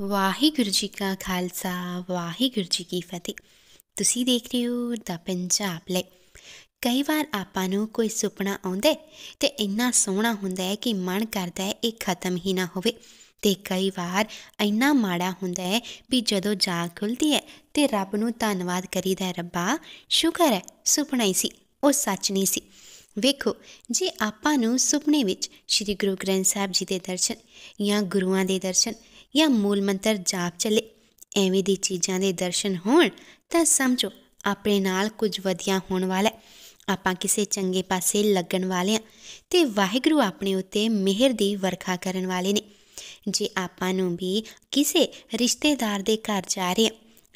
ਵਾਹਿਗੁਰੂ ਜੀ ਕਾ ਖਾਲਸਾ ਵਾਹਿਗੁਰੂ ਜੀ ਕੀ ਫਤਿਹ ਤੁਸੀਂ ਦੇਖ ਰਹੇ ਹੋ ਦਾ ਪੰਜਾਬ ਲੈ ਕਈ ਵਾਰ ਆਪਾਂ ਨੂੰ ਕੋਈ ਸੁਪਨਾ ਆਉਂਦਾ ਤੇ ਇੰਨਾ ਸੋਹਣਾ ਹੁੰਦਾ ਹੈ ਕਿ ਮਨ ਕਰਦਾ ਹੈ ਇਹ ਖਤਮ ਹੀ ਨਾ ਹੋਵੇ ਤੇ ਕਈ ਵਾਰ ਇੰਨਾ ਮਾੜਾ ਹੁੰਦਾ ਹੈ ਵੀ ਜਦੋਂ ਜਾਗ ਖੁੱਲਦੀ ਹੈ ਤੇ ਰੱਬ ਨੂੰ ਧੰਨਵਾਦ ਕਰੀਦਾ ਰੱਬਾ ਸ਼ੁਕਰ ਹੈ ਸੁਪਨਾ ਹੀ ਸੀ ਉਹ ਸੱਚ ਨਹੀਂ ਸੀ ਵੇਖੋ ਜੇ ਆਪਾਂ ਨੂੰ ਸੁਪਨੇ ਵਿੱਚ ਸ੍ਰੀ ਗੁਰੂ ਗ੍ਰੰਥ ਸਾਹਿਬ ਜੀ ਦੇ ਦਰਸ਼ਨ ਜਾਂ ਗੁਰੂਆਂ ਦੇ ਦਰਸ਼ਨ ਜਾਂ ਮੂਲ ਮੰਤਰ ਜਾਪ ਚੱਲੇ ਐਵੇਂ ਦੀ ਚੀਜ਼ਾਂ ਦੇ ਦਰਸ਼ਨ ਹੋਣ ਤਾਂ ਸਮਝੋ ਆਪਣੇ ਨਾਲ ਕੁਝ ਵਧੀਆ ਹੋਣ ਵਾਲਾ ਹੈ ਆਪਾਂ ਕਿਸੇ ਚੰਗੇ ਪਾਸੇ ਲੱਗਣ ਵਾਲੇ ਤੇ ਵਾਹਿਗੁਰੂ ਆਪਣੇ ਉੱਤੇ ਮਿਹਰ ਦੀ ਵਰਖਾ ਕਰਨ ਵਾਲੇ ਨੇ ਜੇ ਆਪਾਂ ਨੂੰ ਵੀ ਕਿਸੇ ਰਿਸ਼ਤੇਦਾਰ ਦੇ ਘਰ ਜਾ ਰਹੇ ਆ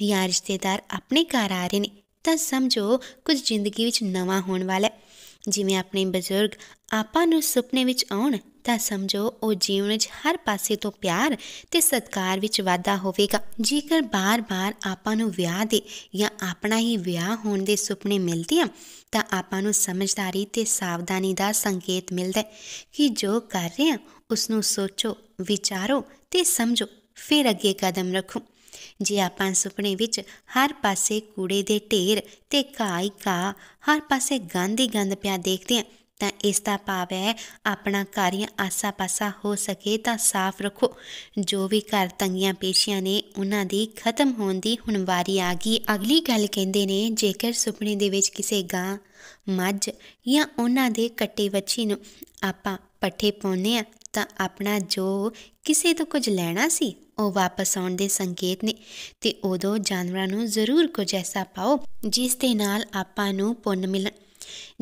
ਜਾਂ ਰਿਸ਼ਤੇਦਾਰ ਆਪਣੇ ਘਰ ਆ ਰਹੇ ਨੇ ਤਾਂ ਸਮਝੋ ਕੁਝ ਜ਼ਿੰਦਗੀ ਵਿੱਚ ਨਵਾਂ ਹੋਣ ਵਾਲਾ ਹੈ ਜਿਵੇਂ ਆਪਣੇ ਬਜ਼ੁਰਗ ਆਪਾਂ ਨੂੰ ਸੁਪਨੇ ਵਿੱਚ ਆਉਣ ਤਾਂ ਸਮਝੋ ਉਹ ਜੀਵਨ ਵਿੱਚ ਹਰ ਪਾਸੇ ਤੋਂ ਪਿਆਰ ਤੇ ਸਤਕਾਰ ਵਿੱਚ ਵਾਧਾ ਹੋਵੇਗਾ ਜੇਕਰ ਬਾਰ-ਬਾਰ ਆਪਾਂ ਨੂੰ ਵਿਆਹ ਦੇ ਜਾਂ ਆਪਣਾ ਹੀ ਵਿਆਹ ਹੋਣ ਦੇ ਸੁਪਨੇ ਮਿਲਦੇ ਆ ਤਾਂ ਆਪਾਂ ਨੂੰ ਸਮਝਦਾਰੀ ਤੇ ਸਾਵਧਾਨੀ ਦਾ ਸੰਕੇਤ ਮਿਲਦਾ ਹੈ ਕਿ ਜੋ ਕਰ ਰਹੇ ਆ ਉਸ ਨੂੰ ਸੋਚੋ ਵਿਚਾਰੋ ਤੇ ਸਮਝੋ ਫਿਰ ਅੱਗੇ ਕਦਮ ਰੱਖੋ ਜੇ ਆਪਾਂ ਸੁਪਨੇ ਵਿੱਚ ਹਰ ਪਾਸੇ ਕੂੜੇ ਦੇ ਢੇਰ ਤੇ ਕਾਈ ਕਾ ਹਰ ਪਾਸੇ ਗੰਦ ਹੀ ਗੰਦ ਪਿਆ ਦੇਖਦੇ ਹਾਂ ਤਾਂ ਇਸ ਦਾ ਭਾਵ ਹੈ ਆਪਣਾ ਘਰ ਆਸਾ-ਪਾਸਾ ਹੋ ਸਕੇ ਤਾਂ ਸਾਫ਼ ਰੱਖੋ ਜੋ ਵੀ ਘਰ ਤੰਗੀਆਂ ਪੇਸ਼ੀਆਂ ਨੇ ਉਹਨਾਂ ਦੀ ਖਤਮ ਹੋਣ ਦੀ ਹੁਣ ਵਾਰੀ ਆ ਗਈ ਅਗਲੀ ਗੱਲ ਕਹਿੰਦੇ ਨੇ ਜੇਕਰ ਸੁਪਨੇ ਦੇ ਵਿੱਚ ਕਿਸੇ ਗਾਂ ਮੱਝ ਜਾਂ ਉਹਨਾਂ ਦੇ ਕੱਟੇ ਵੱਛੀ ਨੂੰ ਆਪਾਂ ਪੱਠੇ ਪਾਉਨੇ ਆ ਤਾਂ ਆਪਣਾ ਜੋ ਕਿਸੇ ਤੋਂ ਕੁਝ ਲੈਣਾ ਸੀ ਉਹ ਵਾਪਸ ਆਉਣ ਦੇ ਸੰਕੇਤ ਨੇ ਤੇ ਉਦੋਂ ਜਾਨਵਰਾਂ ਨੂੰ ਜ਼ਰੂਰ ਕੁਝ ਐਸਾ ਪਾਓ ਜਿਸ ਦੇ ਨਾਲ ਆਪਾਂ ਨੂੰ ਪੁੰਨ ਮਿਲਣ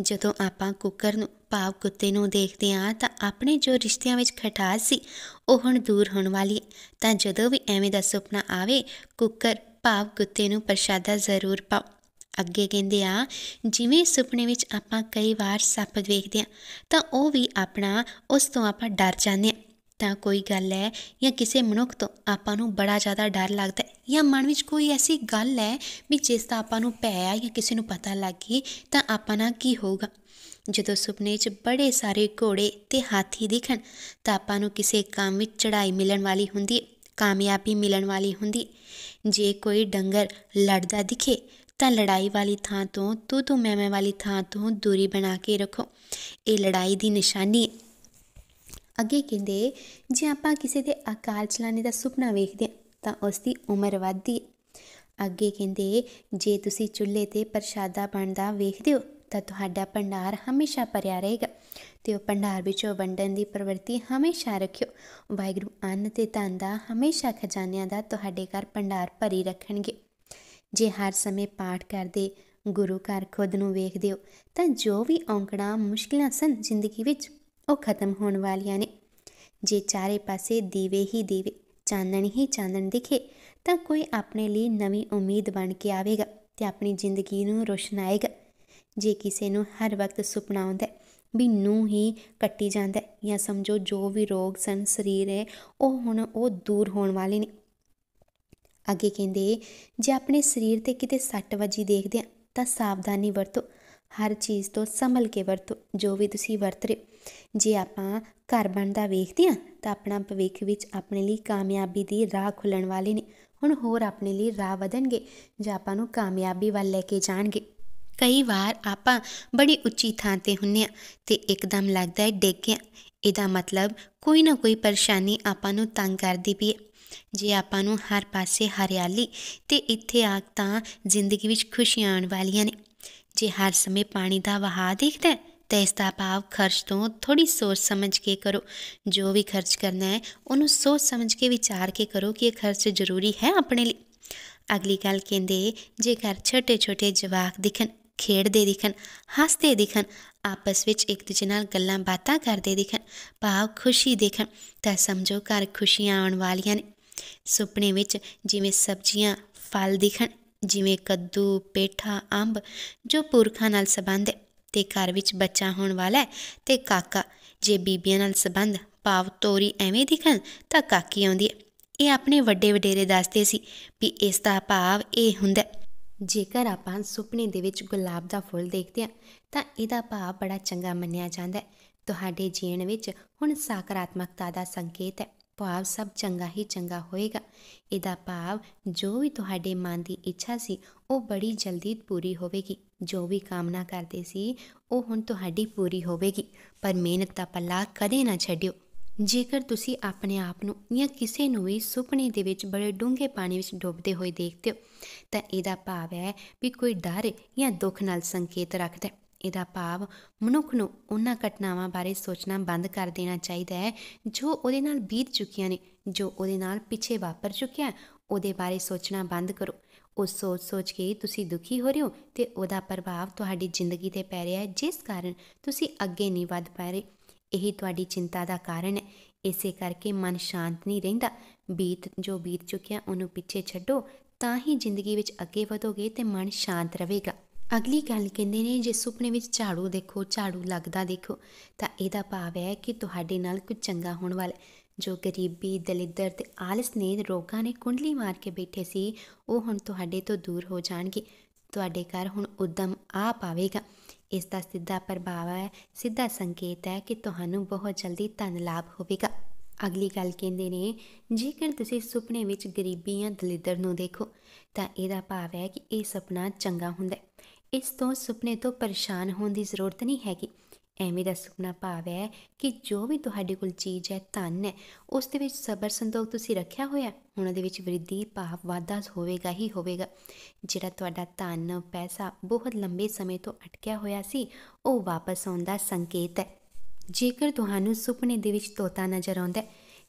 ਜਦੋਂ ਆਪਾਂ ਕੁੱਕਰ ਨੂੰ ਭਾਵ ਕੁੱਤੇ ਨੂੰ ਦੇਖਦੇ ਆ ਤਾਂ ਆਪਣੇ ਜੋ ਰਿਸ਼ਤਿਆਂ ਵਿੱਚ ਖਟਾਸ ਸੀ ਉਹ ਹੁਣ ਦੂਰ ਹੋਣ ਵਾਲੀ ਤਾਂ ਜਦੋਂ ਵੀ ਐਵੇਂ ਦਾ ਸੁਪਨਾ ਆਵੇ ਕੁੱਕਰ ਭਾਵ ਕੁੱਤੇ ਨੂੰ ਪ੍ਰਸ਼ਾਦਾ ਜ਼ਰੂਰ ਪਾਓ ਅੱਗੇ ਕਹਿੰਦੇ ਆ ਜਿਵੇਂ ਸੁਪਨੇ ਵਿੱਚ ਆਪਾਂ ਕਈ ਵਾਰ ਸੱਪ ਦੇਖਦੇ ਆ ਤਾਂ ਉਹ ਵੀ ਆਪਣਾ ਉਸ ਤੋਂ ਆਪਾਂ ਡਰ ਜਾਂਦੇ ਆ ਤਾਂ ਕੋਈ ਗੱਲ ਹੈ ਜਾਂ ਕਿਸੇ ਮਨੁੱਖ ਤੋਂ ਆਪਾਂ ਨੂੰ ਬੜਾ ਜ਼ਿਆਦਾ ਡਰ ਲੱਗਦਾ ਹੈ ਜਾਂ ਮਨ ਵਿੱਚ ਕੋਈ ਐਸੀ ਗੱਲ ਹੈ ਵੀ ਜਿਸ ਦਾ ਆਪਾਂ ਨੂੰ ਭੈ ਆ ਜਾਂ ਕਿਸੇ ਨੂੰ ਪਤਾ ਲੱਗ ਗਈ ਤਾਂ ਆਪਾਂ ਨਾਲ ਕੀ ਹੋਊਗਾ ਜਦੋਂ ਸੁਪਨੇ 'ਚ ਬੜੇ ਸਾਰੇ ਘੋੜੇ ਤੇ ਹਾਥੀ ਦਿਖਣ ਤਾਂ ਆਪਾਂ ਨੂੰ ਕਿਸੇ ਕੰਮ ਵਿੱਚ ਚੜ੍ਹਾਈ ਮਿਲਣ ਵਾਲੀ ਹੁੰਦੀ ਕਾਮਯਾਬੀ ਮਿਲਣ ਵਾਲੀ ਹੁੰਦੀ ਜੇ ਕੋਈ ਡੰਗਰ ਲੜਦਾ ਦਿਖੇ ਤਾਂ ਲੜਾਈ ਵਾਲੀ ਥਾਂ ਤੋਂ ਤੂੰ ਤੂੰ ਮੈਂ ਮੈਂ ਵਾਲੀ ਥਾਂ ਤੋਂ ਦੂਰੀ ਬਣਾ ਕੇ ਰੱਖੋ ਇਹ ਲੜਾਈ ਦੀ ਨਿਸ਼ਾਨੀ ਹੈ ਅੱਗੇ ਕਹਿੰਦੇ ਜੇ ਆਪਾਂ ਕਿਸੇ ਦੇ ਅਕਾਲ ਚਲਾਣੇ ਦਾ ਸੁਪਨਾ ਵੇਖਦੇ ਤਾਂ ਉਸ ਦੀ ਉਮਰ ਵੱਧਦੀ ਅੱਗੇ ਕਹਿੰਦੇ ਜੇ ਤੁਸੀਂ ਚੁੱਲ੍ਹੇ ਤੇ ਪ੍ਰਸ਼ਾਦਾ ਬਣਦਾ ਵੇਖਦੇ ਹੋ ਤਾਂ ਤੁਹਾਡਾ ਭੰਡਾਰ ਹਮੇਸ਼ਾ ਭਰਿਆ ਰਹੇਗਾ ਤੇ ਉਹ ਭੰਡਾਰ ਵਿੱਚੋਂ ਵੰਡਣ ਦੀ ਪ੍ਰਵਿਰਤੀ ਹਮੇਸ਼ਾ ਰੱਖਿਓ ਵਾਹਿਗੁਰੂ ਅੰਨ ਤੇ ਧਨ ਦਾ ਹਮੇਸ਼ਾ ਖਜ਼ਾਨਿਆਂ ਦਾ ਤੁਹਾਡੇ ਘਰ ਭੰਡਾਰ ਭਰੀ ਰੱਖਣਗੇ ਜੇ ਹਰ ਸਮੇਂ ਪਾਠ ਕਰਦੇ ਗੁਰੂ ਘਰ ਖੁਦ ਨੂੰ ਵੇਖਦੇ ਹੋ ਤਾਂ ਜੋ ਵੀ ਔਂਕੜਾ ਮੁਸ਼ਕਿਲਾਂ ਸਨ ਜ਼ਿੰਦਗੀ ਵਿੱਚ ਉਹ ਖਤਮ ਹੋਣ ਵਾਲੀਆਂ ਨੇ ਜੇ ਚਾਰੇ ਪਾਸੇ ਦੀਵੇ ਹੀ ਦੀਵੇ ਚਾਨਣ ਹੀ ਚਾਨਣ ਦਿਖੇ ਤਾਂ ਕੋਈ ਆਪਣੇ ਲਈ ਨਵੀਂ ਉਮੀਦ ਬਣ ਕੇ ਆਵੇਗਾ ਤੇ ਆਪਣੀ ਜ਼ਿੰਦਗੀ ਨੂੰ ਰੋਸ਼ਨਾਏਗਾ ਜੇ ਕਿਸੇ ਨੂੰ ਹਰ ਵਕਤ ਸੁਪਨਾ ਆਉਂਦਾ ਵੀ ਨੂੰ ਹੀ ਕੱਟੀ ਜਾਂਦਾ ਜਾਂ ਸਮਝੋ ਜੋ ਵੀ ਰੋਗ ਸਨ ਸਰੀਰ ਹੈ ਉਹ ਹੁਣ ਉਹ ਦੂਰ ਹੋਣ ਵਾਲੇ ਨੇ ਅੱਗੇ ਕਹਿੰਦੇ ਜੇ ਆਪਣੇ ਸਰੀਰ ਤੇ ਕਿਤੇ ਸੱਟ ਵੱਜੀ ਦੇਖਦੇ ਆ ਤਾਂ ਸਾਵਧਾਨੀ ਵਰਤੋ ਹਰ ਚੀਜ਼ ਤੋਂ ਸੰਭਲ ਕੇ ਵਰਤੋ ਜੋ ਵੀ ਤੁਸੀਂ ਵਰਤ ਰਹੇ ਜੇ ਆਪਾਂ ਘਰ ਬਣਦਾ ਵੇਖਦੇ ਆ ਤਾਂ ਆਪਣਾ ਭਵਿੱਖ ਵਿੱਚ ਆਪਣੇ ਲਈ ਕਾਮਯਾਬੀ ਦੀ ਰਾਹ ਖੁੱਲਣ ਵਾਲੇ ਨੇ ਹੁਣ ਹੋਰ ਆਪਣੇ ਲਈ ਰਾਹ ਵਧਣਗੇ ਜੇ ਆਪਾਂ ਨੂੰ ਕਾਮਯਾਬੀ ਵੱਲ ਲੈ ਕੇ ਜਾਣਗੇ ਕਈ ਵਾਰ ਆਪਾਂ ਬੜੀ ਉੱਚੀ ਥਾਂ ਤੇ ਹੁੰਨੇ ਆ ਤੇ ਇੱਕਦਮ ਲੱਗਦਾ ਹੈ ਡਿੱਗ ਗਿਆ ਇਹਦਾ ਮਤਲਬ ਕੋਈ ਨਾ ਕੋਈ ਪਰੇਸ਼ਾਨੀ ਆਪਾਂ ਨੂੰ ਤੰਗ ਕਰਦੀ ਪਈ ਹੈ ਜੇ ਆਪਾਂ ਨੂੰ ਹਰ ਪਾਸੇ ਹਰਿਆਲੀ ਤੇ ਇੱਥੇ ਆ ਤਾਂ ਜ਼ਿੰਦਗੀ ਵਿੱਚ ਖੁਸ਼ੀਆਂ ਆਉਣ ਵਾਲੀਆਂ ਨੇ ਜੇ ਹਰ ਸਮੇਂ ਪਾਣੀ ਦਾ ਵਹਾਅ ਦੇਖਦਾ ਤੇ ਇਸ ਦਾ ਭਾਵ ਖਰਚ ਤੋਂ ਥੋੜੀ ਸੋਚ ਸਮਝ ਕੇ ਕਰੋ ਜੋ ਵੀ ਖਰਚ ਕਰਨਾ ਹੈ ਉਹਨੂੰ ਸੋਚ ਸਮਝ ਕੇ ਵਿਚਾਰ ਕੇ ਕਰੋ ਕਿ ਇਹ ਖਰਚ ਜ਼ਰੂਰੀ ਹੈ ਆਪਣੇ ਲਈ ਅਗਲੀ ਗੱਲ ਕਹਿੰਦੇ ਜੇ ਘਰ ਛੋਟੇ ਛੋਟੇ ਜਵਾਕ ਦਿਖਣ ਖੇਡਦੇ ਦਿਖਣ ਹੱਸਦੇ ਦਿਖਣ ਆਪਸ ਵਿੱਚ ਇੱਕ ਦੂਜੇ ਨਾਲ ਗੱਲਾਂ ਬਾਤਾਂ ਕਰਦੇ ਦਿਖਣ ਭਾਵ ਖੁਸ਼ੀ ਦਿਖਣ ਤਾਂ ਸਮਝੋ ਘਰ ਖੁਸ਼ੀਆਂ ਆਉਣ ਵਾਲੀਆਂ ਨੇ ਸੁਪਨੇ ਵਿੱਚ ਜਿਵੇਂ ਸਬਜ਼ੀਆਂ ਫਲ ਦਿਖਣ ਜਿਵੇਂ ਕੱਦੂ ਪੇਠਾ ਅੰਬ ਜੋ ਪੁਰਖਾਂ ਨਾਲ ਸੰਬੰਧ ਹੈ ਤੇ ਘਰ ਵਿੱਚ ਬੱਚਾ ਹੋਣ ਵਾਲਾ ਹੈ ਤੇ ਕਾਕਾ ਜੇ ਬੀਬੀਆਂ ਨਾਲ ਸੰਬੰਧ ਭਾਵ ਤੋਰੀ ਐਵੇਂ ਦਿਖਣ ਤਾਂ ਕਾਕੀ ਆਉਂਦੀ ਹੈ ਇਹ ਆਪਣੇ ਵੱਡੇ ਵਡੇਰੇ ਦੱਸਦੇ ਸੀ ਵੀ ਇਸ ਦਾ ਭਾਵ ਇਹ ਹੁੰਦਾ ਜੇਕਰ ਆਪਾਂ ਸੁਪਨੇ ਦੇ ਵਿੱਚ ਗੁਲਾਬ ਦਾ ਫੁੱਲ ਦੇਖਦੇ ਹਾਂ ਤਾਂ ਇਹਦਾ ਭਾਵ ਬੜਾ ਚੰਗਾ ਮੰਨਿਆ ਜਾਂਦਾ ਹੈ ਤੁਹਾਡੇ ਜੀਵਨ ਵਿੱਚ ਹੁਣ ਸਕਾਰਾਤਮਕਤਾ ਦਾ ਸੰਕੇਤ ਹੈ ਭਾਵ ਸਭ ਚੰਗਾ ਹੀ ਚੰਗਾ ਹੋਏਗਾ ਇਹਦਾ ਭਾਵ ਜੋ ਵੀ ਤੁਹਾਡੇ ਮਨ ਦੀ ਇੱਛਾ ਸੀ ਉਹ ਬੜੀ ਜਲਦੀ ਪੂਰੀ ਹੋਵੇਗੀ ਜੋ ਵੀ ਕਾਮਨਾ ਕਰਦੇ ਸੀ ਉਹ ਹੁਣ ਤੁਹਾਡੀ ਪੂਰੀ ਹੋਵੇਗੀ ਪਰ ਮਿਹਨਤ ਦਾ ਪੱਲਾ ਕਦੇ ਨਾ ਛੱਡਿਓ ਜੇਕਰ ਤੁਸੀਂ ਆਪਣੇ ਆਪ ਨੂੰ ਜਾਂ ਕਿਸੇ ਨੂੰ ਵੀ ਸੁਪਨੇ ਦੇ ਵਿੱਚ ਬੜੇ ਡੂੰਘੇ ਪਾਣੀ ਵਿੱਚ ਡੁੱਬਦੇ ਹੋਏ ਦੇਖਦੇ ਹੋ ਤਾਂ ਇਹਦਾ ਭਾਵ ਹੈ ਵੀ ਕੋਈ ਡਰ ਜਾਂ ਦੁੱਖ ਨਾਲ ਸੰਕੇਤ ਰੱਖਦਾ ਹੈ ਇਹਦਾ ਭਾਵ ਮਨੁੱਖ ਨੂੰ ਉਹਨਾਂ ਘਟਨਾਵਾਂ ਬਾਰੇ ਸੋਚਣਾ ਬੰਦ ਕਰ ਦੇਣਾ ਚਾਹੀਦਾ ਹੈ ਜੋ ਉਹਦੇ ਨਾਲ ਬੀਤ ਚੁੱਕੀਆਂ ਨੇ ਜੋ ਉਹਦੇ ਨਾਲ ਪਿੱਛੇ ਵਾਪਰ ਚੁੱਕਿਆ ਉਹਦੇ ਬਾਰੇ ਸੋਚਣਾ ਬੰਦ ਕਰੋ ਉਹ ਸੋਚ-ਸੋਚ ਕੇ ਤੁਸੀਂ ਦੁਖੀ ਹੋ ਰਹੇ ਹੋ ਤੇ ਉਹਦਾ ਪ੍ਰਭਾਵ ਤੁਹਾਡੀ ਜ਼ਿੰਦਗੀ ਤੇ ਪੈ ਰਿਹਾ ਹੈ ਜਿਸ ਕਾਰਨ ਤੁਸੀਂ ਅੱਗੇ ਨਹੀਂ ਵੱਧ ਪਾ ਰਹੇ ਇਹੀ ਤੁਹਾਡੀ ਚਿੰਤਾ ਦਾ ਕਾਰਨ ਹੈ ਇਸੇ ਕਰਕੇ ਮਨ ਸ਼ਾਂਤ ਨਹੀਂ ਰਹਿੰਦਾ ਬੀਤ ਜੋ ਬੀਤ ਚੁੱਕਿਆ ਉਹਨੂੰ ਪਿੱਛੇ ਛੱਡੋ ਤਾਂ ਹੀ ਜ਼ਿੰਦਗੀ ਵਿੱਚ ਅੱਗੇ ਵਧੋਗੇ ਤੇ ਮਨ ਸ਼ਾਂਤ ਰਹੇਗਾ ਅਗਲੀ ਗੱਲ ਕਹਿੰਦੇ ਨੇ ਜੇ ਸੁਪਨੇ ਵਿੱਚ ਝਾੜੂ ਦੇਖੋ ਝਾੜੂ ਲੱਗਦਾ ਦੇਖੋ ਤਾਂ ਇਹਦਾ ਭਾਵ ਹੈ ਕਿ ਤੁਹਾਡੇ ਨਾਲ ਕੁਝ ਚੰਗਾ ਹੋਣ ਵਾਲਾ ਜੋ ਗਰੀਬੀ ਦਲਿੱਦਰ ਤੇ ਆਲਸ ਨੇ ਰੋਗਾਂ ਨੇ ਕੁੰਡਲੀ ਮਾਰ ਕੇ ਬੈਠੇ ਸੀ ਉਹ ਹੁਣ ਤੁਹਾਡੇ ਤੋਂ ਦੂਰ ਹੋ ਜਾਣਗੇ ਤੁਹਾਡੇ ਘਰ ਹੁਣ ਉਦਮ ਆ ਪਾਵੇਗਾ ਇਸ ਦਾ ਸਿੱਧਾ ਪ੍ਰਭਾਵ ਹੈ ਸਿੱਧਾ ਸੰਕੇਤ ਹੈ ਕਿ ਤੁਹਾਨੂੰ ਬਹੁਤ ਜਲਦੀ ਧਨ ਲਾਭ ਹੋਵੇਗਾ ਅਗਲੀ ਗੱਲ ਕਹਿੰਦੇ ਨੇ ਜੇਕਰ ਤੁਸੀਂ ਸੁਪਨੇ ਵਿੱਚ ਗਰੀਬੀ ਜਾਂ ਦਲਿੱਦਰ ਨੂੰ ਦੇਖੋ ਤਾਂ ਇਹਦਾ ਭਾਵ ਹੈ ਕਿ ਇਹ ਸੁਪਨਾ ਚੰਗਾ ਹੁੰਦਾ ਹੈ ਇਸ ਤੋਂ ਸੁਪਨੇ ਤੋਂ ਪਰੇਸ਼ਾਨ ਹੋਣ ਦੀ ਜ਼ਰੂਰਤ ਨਹੀਂ ਹੈਗੀ ਐਵੇਂ ਦਾ ਸੁਪਨਾ ਭਾਵ ਕਿ ਜੋ ਵੀ ਤੁਹਾਡੇ ਕੋਲ ਚੀਜ਼ ਹੈ ਧਨ ਹੈ ਉਸ ਦੇ ਵਿੱਚ ਸਬਰ ਸੰਤੋਖ ਤੁਸੀਂ ਰੱਖਿਆ ਹੋਇਆ ਹੁਣ ਉਹਦੇ ਵਿੱਚ ਵਿਰਧੀ ਭਾਵ ਵਾਧਾ ਹੋਵੇਗਾ ਹੀ ਹੋਵੇਗਾ ਜਿਹੜਾ ਤੁਹਾਡਾ ਧਨ ਪੈਸਾ ਬਹੁਤ ਲੰਬੇ ਸਮੇਂ ਤੋਂ ਅਟਕਿਆ ਹੋਇਆ ਸੀ ਉਹ ਵਾਪਸ ਆਉਣ ਦਾ ਸੰਕੇਤ ਹੈ ਜੇਕਰ ਤੁਹਾਨੂੰ ਸੁਪਨੇ ਦੇ ਵਿੱਚ ਤੋਤਾ ਨਜ਼ਰ ਆਉਂਦਾ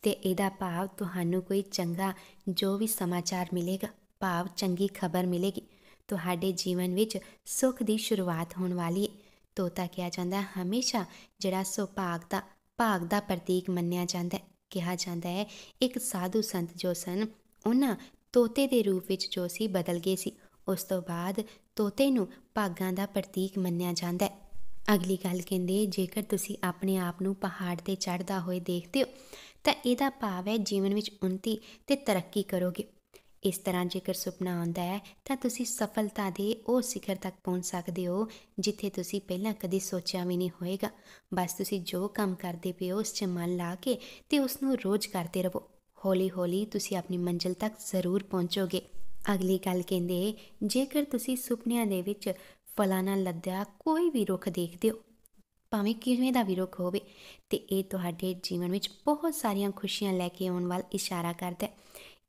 ਤੇ ਇਹਦਾ ਭਾਵ ਤੁਹਾਨੂੰ ਕੋਈ ਚੰਗਾ ਜੋ ਵੀ ਸਮਾਚਾਰ ਮਿਲੇਗਾ ਭਾਵ ਚੰਗੀ ਖਬਰ ਮਿਲੇਗੀ ਤੁਹਾਡੇ ਜੀਵਨ ਵਿੱਚ ਸੁੱਖ ਦੀ ਸ਼ੁਰੂਆਤ ਹੋਣ ਵਾਲੀ ਹੈ ਤੋਤਾ ਕਿਹਾ ਜਾਂਦਾ ਹੈ ਹਮੇਸ਼ਾ ਜਿਹੜਾ ਸੁਭਾਗ ਦਾ ਭਾਗ ਦਾ ਪ੍ਰਤੀਕ ਮੰਨਿਆ ਜਾਂਦਾ ਹੈ ਕਿਹਾ ਜਾਂਦਾ ਹੈ ਇੱਕ ਸਾਧੂ ਸੰਤ ਜੋ ਸਨ ਉਹਨਾਂ ਤੋਤੇ ਦੇ ਰੂਪ ਵਿੱਚ ਜੋ ਸੀ ਬਦਲ ਗਏ ਸੀ ਉਸ ਤੋਂ ਬਾਅਦ ਤੋਤੇ ਨੂੰ ਭਾਗਾਂ ਦਾ ਪ੍ਰਤੀਕ ਮੰਨਿਆ ਜਾਂਦਾ ਹੈ ਅਗਲੀ ਗੱਲ ਕਹਿੰਦੇ ਜੇਕਰ ਤੁਸੀਂ ਆਪਣੇ ਆਪ ਨੂੰ ਪਹਾੜ ਤੇ ਚੜਦਾ ਹੋਏ ਦੇਖਦੇ ਹੋ ਤਾਂ ਇਹਦਾ ਭਾਵ ਹੈ ਜੀਵਨ ਵਿੱਚ ਉਨਤੀ ਤੇ ਤਰੱਕੀ ਕਰੋਗੇ ਇਸ ਤਰ੍ਹਾਂ ਜੇਕਰ ਸੁਪਨਾ ਆਉਂਦਾ ਹੈ ਤਾਂ ਤੁਸੀਂ ਸਫਲਤਾ ਦੇ ਉਹ ਸਿਖਰ ਤੱਕ ਪਹੁੰਚ ਸਕਦੇ ਹੋ ਜਿੱਥੇ ਤੁਸੀਂ ਪਹਿਲਾਂ ਕਦੇ ਸੋਚਿਆ ਵੀ ਨਹੀਂ ਹੋਏਗਾ ਬਸ ਤੁਸੀਂ ਜੋ ਕੰਮ ਕਰਦੇ ਪਏ ਉਸ 'ਚ ਮਨ ਲਾ ਕੇ ਤੇ ਉਸ ਨੂੰ ਰੋਜ਼ ਕਰਦੇ ਰਹੋ ਹੌਲੀ-ਹੌਲੀ ਤੁਸੀਂ ਆਪਣੀ ਮੰਜ਼ਿਲ ਤੱਕ ਜ਼ਰੂਰ ਪਹੁੰਚੋਗੇ ਅਗਲੀ ਗੱਲ ਕਹਿੰਦੇ ਜੇਕਰ ਤੁਸੀਂ ਸੁਪਨਿਆਂ ਦੇ ਵਿੱਚ ਫਲਾਣਾ ਲੱਦਿਆ ਕੋਈ ਵੀ ਰੁੱਖ ਦੇਖਦੇ ਹੋ ਭਾਵੇਂ ਕਿਵੇਂ ਦਾ ਵੀ ਰੁੱਖ ਹੋਵੇ ਤੇ ਇਹ ਤੁਹਾਡੇ ਜੀਵਨ ਵਿੱਚ ਬਹੁਤ ਸਾਰੀਆਂ ਖੁਸ਼ੀਆਂ ਲੈ ਕੇ ਆਉਣ ਵਾਲ ਇਸ਼ਾਰਾ ਕਰਦਾ ਹੈ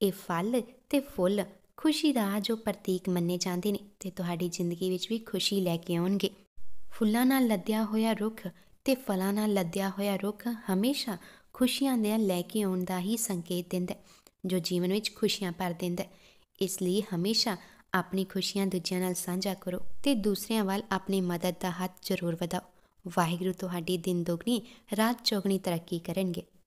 ਇਹ ਫਲ ਤੇ ਫੁੱਲ ਖੁਸ਼ੀ ਦਾ ਜੋ ਪ੍ਰਤੀਕ ਮੰਨੇ ਜਾਂਦੇ ਨੇ ਤੇ ਤੁਹਾਡੀ ਜ਼ਿੰਦਗੀ ਵਿੱਚ ਵੀ ਖੁਸ਼ੀ ਲੈ ਕੇ ਆਉਣਗੇ ਫੁੱਲਾਂ ਨਾਲ ਲੱਦਿਆ ਹੋਇਆ ਰੁੱਖ ਤੇ ਫਲਾਂ ਨਾਲ ਲੱਦਿਆ ਹੋਇਆ ਰੁੱਖ ਹਮੇਸ਼ਾ ਖੁਸ਼ੀਆਂ ਦੇ ਲੈ ਕੇ ਆਉਣ ਦਾ ਹੀ ਸੰਕੇਤ ਦਿੰਦਾ ਜੋ ਜੀਵਨ ਵਿੱਚ ਖੁਸ਼ੀਆਂ ਭਰ ਦਿੰਦਾ ਇਸ ਲਈ ਹਮੇਸ਼ਾ ਆਪਣੀ ਖੁਸ਼ੀਆਂ ਦੂਜਿਆਂ ਨਾਲ ਸਾਂਝਾ ਕਰੋ ਤੇ ਦੂਸਰਿਆਂ ਵੱਲ ਆਪਣੀ ਮਦਦ ਦਾ ਹੱਥ ਜ਼ਰੂਰ ਵਧਾਓ ਵਾਹਿਗੁਰੂ ਤੁਹਾਡੀ ਦਿਨ ਦੁਗਣੀ ਰਾਤ ਚੌਗਣੀ ਤਰੱਕੀ ਕਰਨਗੇ